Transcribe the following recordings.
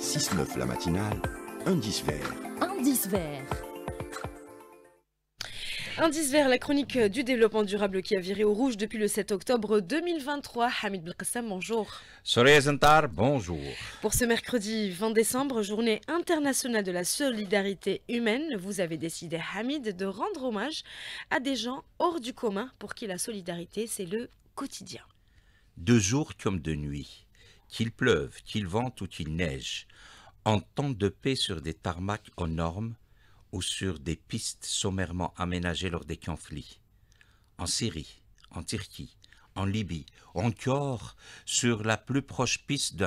6-9 la matinale, indice vert. Indice vert. Indice vert, la chronique euh, du développement durable qui a viré au rouge depuis le 7 octobre 2023. Hamid Belkassam, bonjour. Soraya Zantar, bonjour. Pour ce mercredi 20 décembre, journée internationale de la solidarité humaine, vous avez décidé, Hamid, de rendre hommage à des gens hors du commun pour qui la solidarité, c'est le quotidien. De jour comme de nuit, qu'il pleuve, qu'il vente ou qu'il neige, en temps de paix sur des tarmacs aux normes ou sur des pistes sommairement aménagées lors des conflits, en Syrie, en Turquie, en Libye, encore sur la plus proche piste de,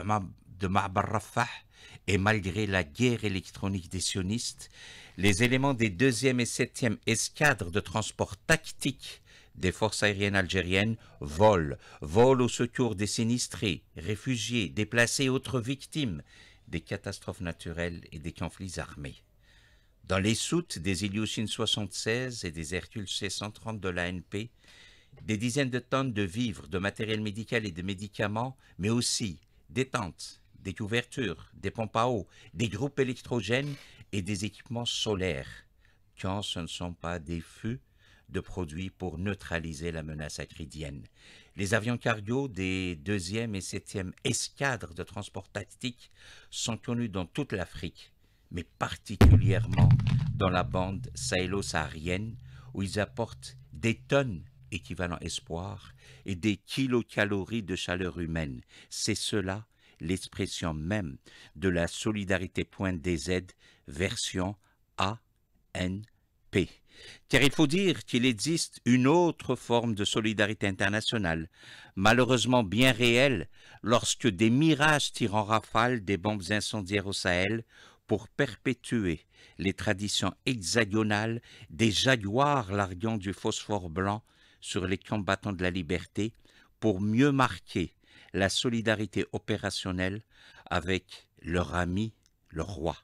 et malgré la guerre électronique des sionistes, les éléments des 2e et 7e escadres de transport tactique des forces aériennes algériennes volent, volent au secours des sinistrés, réfugiés, déplacés et autres victimes des catastrophes naturelles et des conflits armés. Dans les soutes des Ilyushin 76 et des Hercule C-130 de l'ANP, des dizaines de tonnes de vivres, de matériel médical et de médicaments, mais aussi des tentes, des couvertures, des pompes à eau, des groupes électrogènes et des équipements solaires, quand ce ne sont pas des feux de produits pour neutraliser la menace acridienne. Les avions cargo des 2e et 7e escadres de transport tactique sont connus dans toute l'Afrique, mais particulièrement dans la bande sahélo-saharienne, où ils apportent des tonnes équivalent espoir et des kilocalories de chaleur humaine. C'est cela l'expression même de la solidarité point des aides version ANP. Car il faut dire qu'il existe une autre forme de solidarité internationale, malheureusement bien réelle, lorsque des mirages tirent en rafale des bombes incendiaires au Sahel pour perpétuer les traditions hexagonales des jaguars larguant du phosphore blanc sur les combattants de la liberté pour mieux marquer la solidarité opérationnelle avec leur ami, le roi.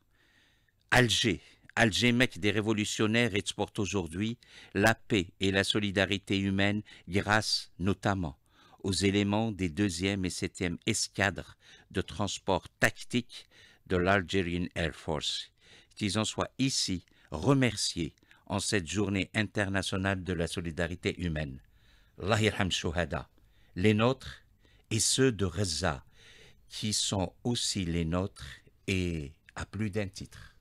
Alger, Alger, des révolutionnaires, exporte aujourd'hui la paix et la solidarité humaine grâce notamment aux éléments des 2e et 7e escadres de transport tactique de l'Algerian Air Force. Qu'ils en soient ici remerciés en cette journée internationale de la solidarité humaine. Lahirham Shuhada, les nôtres et ceux de Reza, qui sont aussi les nôtres et à plus d'un titre.